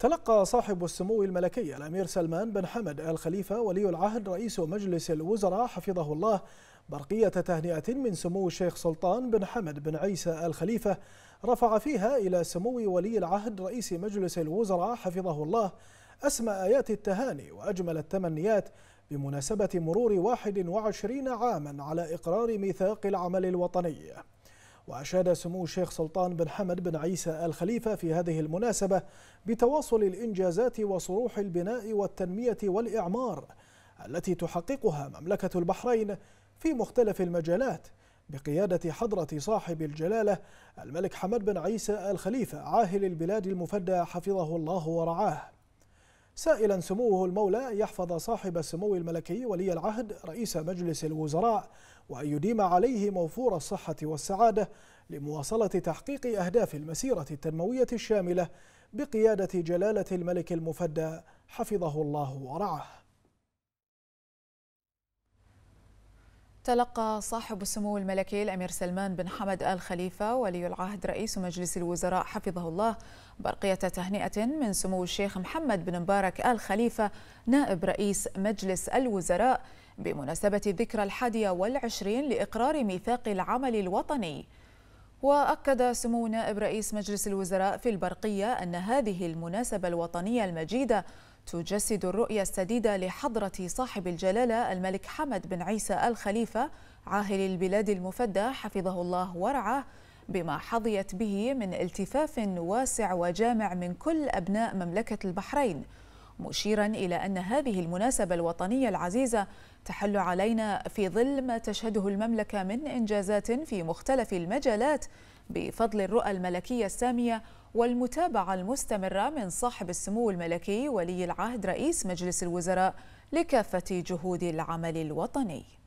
تلقى صاحب السمو الملكي الأمير سلمان بن حمد آل خليفة ولي العهد رئيس مجلس الوزراء حفظه الله برقية تهنئة من سمو الشيخ سلطان بن حمد بن عيسى آل خليفة رفع فيها إلى سمو ولي العهد رئيس مجلس الوزراء حفظه الله أسمى آيات التهاني وأجمل التمنيات بمناسبة مرور 21 عاما على إقرار ميثاق العمل الوطني وأشاد سمو الشيخ سلطان بن حمد بن عيسى الخليفة في هذه المناسبة بتواصل الإنجازات وصروح البناء والتنمية والإعمار التي تحققها مملكة البحرين في مختلف المجالات بقيادة حضرة صاحب الجلالة الملك حمد بن عيسى الخليفة عاهل البلاد المفدى حفظه الله ورعاه سائلا سموه المولى يحفظ صاحب السمو الملكي ولي العهد رئيس مجلس الوزراء وأن يديم عليه موفور الصحة والسعادة لمواصلة تحقيق أهداف المسيرة التنموية الشاملة بقيادة جلالة الملك المفدى حفظه الله ورعاه تلقى صاحب السمو الملكي الأمير سلمان بن حمد آل خليفة ولي العهد رئيس مجلس الوزراء حفظه الله برقية تهنئة من سمو الشيخ محمد بن مبارك آل خليفة نائب رئيس مجلس الوزراء بمناسبة الذكرى الحادية والعشرين لإقرار ميثاق العمل الوطني وأكد سمو نائب رئيس مجلس الوزراء في البرقية أن هذه المناسبة الوطنية المجيدة تجسد الرؤية السديدة لحضرة صاحب الجلالة الملك حمد بن عيسى الخليفة عاهل البلاد المفدى حفظه الله ورعاه بما حظيت به من التفاف واسع وجامع من كل أبناء مملكة البحرين مشيرا إلى أن هذه المناسبة الوطنية العزيزة تحل علينا في ظل ما تشهده المملكة من إنجازات في مختلف المجالات بفضل الرؤى الملكية السامية والمتابعة المستمرة من صاحب السمو الملكي ولي العهد رئيس مجلس الوزراء لكافة جهود العمل الوطني